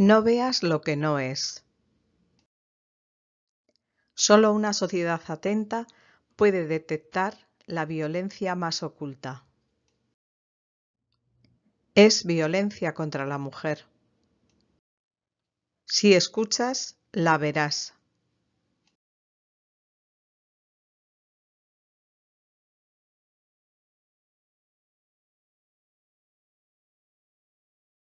No veas lo que no es. Solo una sociedad atenta puede detectar la violencia más oculta. Es violencia contra la mujer. Si escuchas, la verás.